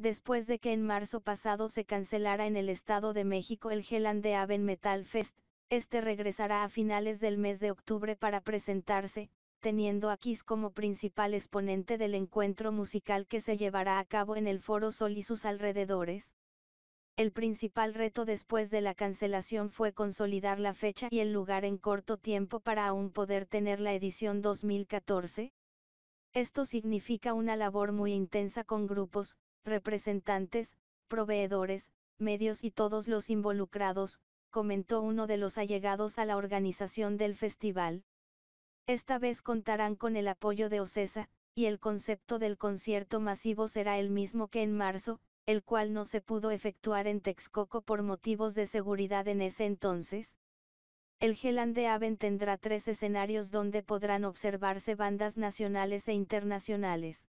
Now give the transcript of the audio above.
después de que en marzo pasado se cancelara en el Estado de México el Geland de Aven Metal Fest, este regresará a finales del mes de octubre para presentarse, teniendo a Kiss como principal exponente del encuentro musical que se llevará a cabo en el Foro Sol y sus alrededores. El principal reto después de la cancelación fue consolidar la fecha y el lugar en corto tiempo para aún poder tener la edición 2014. Esto significa una labor muy intensa con grupos, representantes, proveedores, medios y todos los involucrados, comentó uno de los allegados a la organización del festival. Esta vez contarán con el apoyo de OCESA, y el concepto del concierto masivo será el mismo que en marzo, el cual no se pudo efectuar en Texcoco por motivos de seguridad en ese entonces. El de Aven tendrá tres escenarios donde podrán observarse bandas nacionales e internacionales.